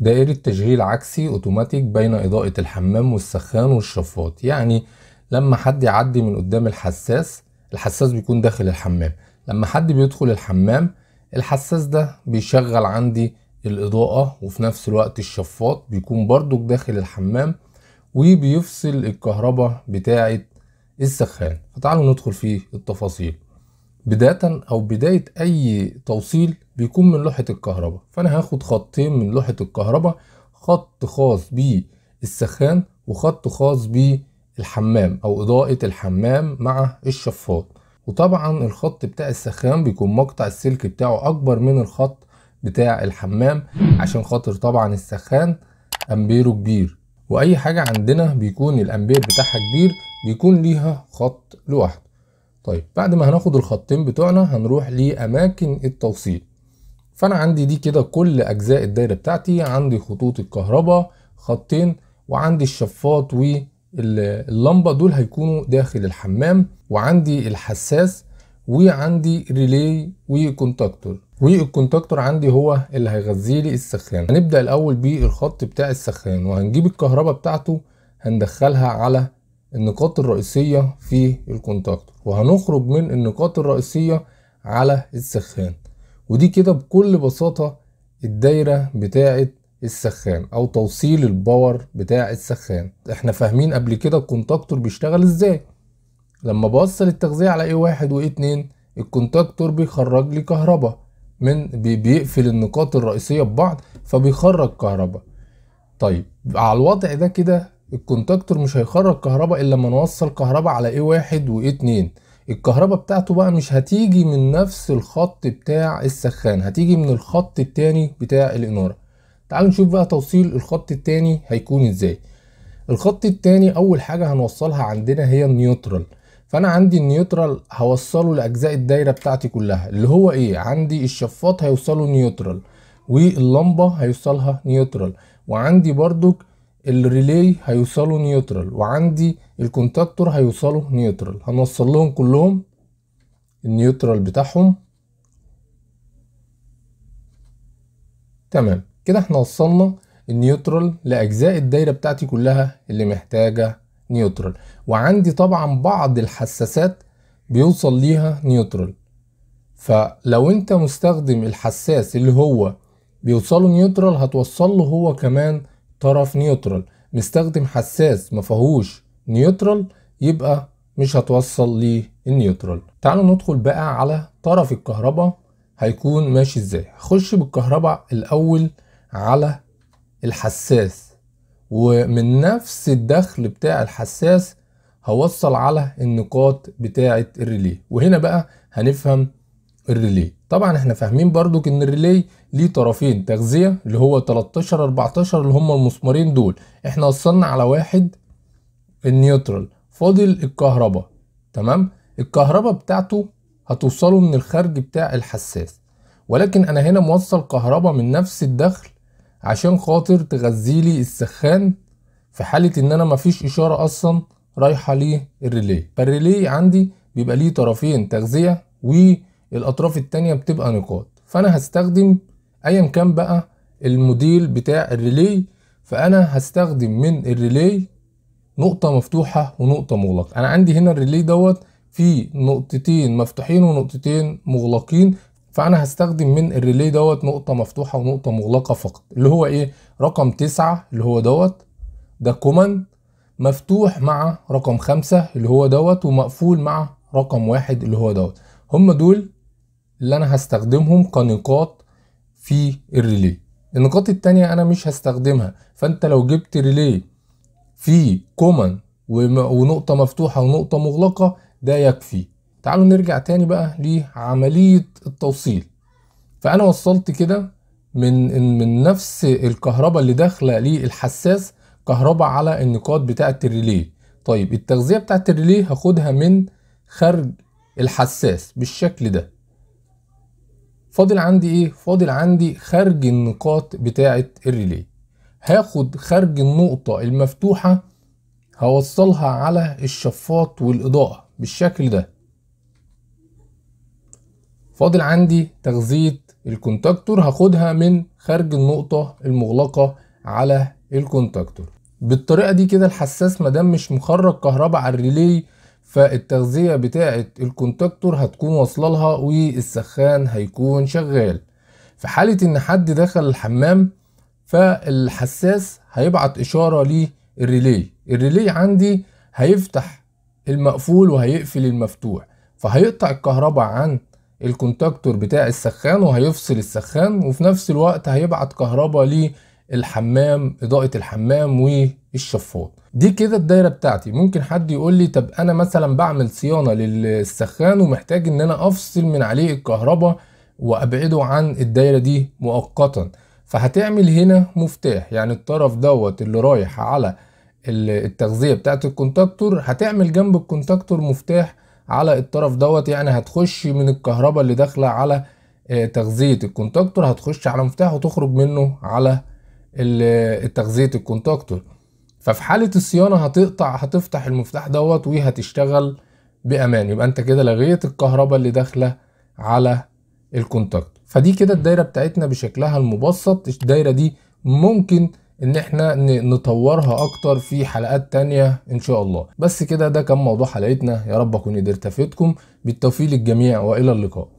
دائرة تشغيل عكسي اوتوماتيك بين اضاءة الحمام والسخان والشفاط يعني لما حد يعدي من قدام الحساس الحساس بيكون داخل الحمام لما حد بيدخل الحمام الحساس ده بيشغل عندي الاضاءة وفي نفس الوقت الشفاط بيكون برضو داخل الحمام وبيفصل الكهرباء بتاعة السخان فتعالوا ندخل في التفاصيل بداية أو بداية أي توصيل بيكون من لوحة الكهرباء فأنا هاخد خطين من لوحة الكهرباء خط خاص بالسخان وخط خاص بالحمام أو إضاءة الحمام مع الشفاط وطبعا الخط بتاع السخان بيكون مقطع السلك بتاعه أكبر من الخط بتاع الحمام عشان خاطر طبعا السخان أمبيره كبير وأي حاجة عندنا بيكون الأمبير بتاعها كبير بيكون ليها خط لوحده طيب بعد ما هناخد الخطين بتوعنا هنروح لأماكن التوصيل فأنا عندي دي كده كل أجزاء الدايرة بتاعتي عندي خطوط الكهرباء خطين وعندي الشفاط واللمبة دول هيكونوا داخل الحمام وعندي الحساس وعندي ريلي وكونتاكتور والكونتاكتور عندي هو اللي هيغذي لي السخان هنبدأ الأول بالخط بتاع السخان وهنجيب الكهرباء بتاعته هندخلها على النقاط الرئيسية في الكونتاكتور وهنخرج من النقاط الرئيسية على السخان ودي كده بكل بساطة الدايرة بتاعة السخان او توصيل الباور بتاع السخان احنا فاهمين قبل كده الكونتاكتور بيشتغل ازاي لما بوصل التغذية ايه واحد وايه اتنين الكونتاكتور بيخرج لي كهرباء من بيقفل النقاط الرئيسية ببعض فبيخرج كهرباء طيب على الوضع ده كده الكونتاكتور مش هيخرج كهرباء الا لما نوصل كهرباء على ايه واحد وايه اتنين الكهرباء بتاعته بقى مش هتيجي من نفس الخط بتاع السخان هتيجي من الخط التاني بتاع الاناره تعالوا نشوف بقى توصيل الخط التاني هيكون ازاي الخط التاني اول حاجه هنوصلها عندنا هي النيوترال فانا عندي النيوترال هوصله لاجزاء الدايره بتاعتي كلها اللي هو ايه عندي الشفاط هيوصله نيوترال واللمبه هيوصلها نيوترال وعندي بردك الريلي هيوصلوا نيوترال وعندي الكونتاكتور هيوصلوا نيوترال هنوصل لهم كلهم النيوترال بتاعهم تمام كده احنا وصلنا النيوترال لاجزاء الدايره بتاعتي كلها اللي محتاجه نيوترال وعندي طبعا بعض الحساسات بيوصل ليها نيوترال فلو انت مستخدم الحساس اللي هو بيوصله نيوترال هتوصل له هو كمان طرف نيوترال مستخدم حساس مفهوش نيوترال يبقى مش هتوصل للنيوترال تعالوا ندخل بقى على طرف الكهرباء هيكون ماشي ازاي هخش بالكهرباء الاول على الحساس ومن نفس الدخل بتاع الحساس هوصل على النقاط بتاعة الريلي وهنا بقى هنفهم الريلي طبعا احنا فاهمين برضو ان الريلي ليه طرفين تغذيه اللي هو 13 14 اللي هم المسمارين دول احنا وصلنا على واحد النيوترال فاضل الكهرباء تمام الكهرباء بتاعته هتوصله من الخارج بتاع الحساس ولكن انا هنا موصل كهرباء من نفس الدخل عشان خاطر تغذيلي السخان في حاله ان انا مفيش اشاره اصلا رايحه للريلي فالريلي عندي بيبقى ليه طرفين تغذيه و الاطراف التانية بتبقى نقاط فانا هستخدم ايا كان بقى الموديل بتاع الريلي فانا هستخدم من الريلي نقطة مفتوحة ونقطة مغلقة انا عندي هنا الريلي دوت في نقطتين مفتوحين ونقطتين مغلقين فانا هستخدم من الريلي دوت نقطة مفتوحة ونقطة مغلقة فقط اللي هو ايه رقم تسعة اللي هو دوت ده كومن مفتوح مع رقم خمسة اللي هو دوت ومقفول مع رقم واحد اللي هو دوت هم دول اللي انا هستخدمهم كنقاط في الريلي النقاط التانية انا مش هستخدمها فانت لو جبت ريلي في كومن ونقطة مفتوحة ونقطة مغلقة ده يكفي تعالوا نرجع تاني بقى لعملية التوصيل فانا وصلت كده من من نفس الكهرباء اللي داخله للحساس كهرباء على النقاط بتاعه الريلي طيب التغذيه بتاعه الريلي هاخدها من خارج الحساس بالشكل ده فاضل عندي ايه فاضل عندي خرج النقاط بتاعه الريلي هاخد خرج النقطه المفتوحه هوصلها على الشفاط والاضاءه بالشكل ده فاضل عندي تغذيه الكونتاكتور هاخدها من خرج النقطه المغلقه على الكونتاكتور بالطريقه دي كده الحساس مادام مش مخرج كهرباء على الريلي فالتغذية بتاعة الكونتاكتور هتكون واصلة لها والسخان هيكون شغال في حالة ان حد دخل الحمام فالحساس هيبعت اشارة للريلي الريلي عندي هيفتح المقفول وهيقفل المفتوح فهيقطع الكهرباء عن الكونتاكتور بتاع السخان وهيفصل السخان وفي نفس الوقت هيبعت كهرباء الحمام اضاءه الحمام والشفاط دي كده الدايره بتاعتي ممكن حد يقول لي طب انا مثلا بعمل صيانه للسخان ومحتاج ان انا افصل من عليه الكهرباء وابعده عن الدايره دي مؤقتا فهتعمل هنا مفتاح يعني الطرف دوت اللي رايح على التغذيه بتاعه الكونتاكتور هتعمل جنب الكونتاكتور مفتاح على الطرف دوت يعني هتخش من الكهرباء اللي داخله على آه، تغذيه الكونتاكتور هتخش على مفتاح وتخرج منه على التغذيه الكونتاكتور ففي حاله الصيانه هتقطع هتفتح المفتاح دوت وهتشتغل بامان يبقى انت كده لغيت الكهرباء اللي داخله على الكونتاكت فدي كده الدايره بتاعتنا بشكلها المبسط الدايره دي ممكن ان احنا نطورها اكتر في حلقات تانية ان شاء الله بس كده ده كان موضوع حلقتنا يا رب اكون قدرت افيدكم بالتوفيق للجميع والى اللقاء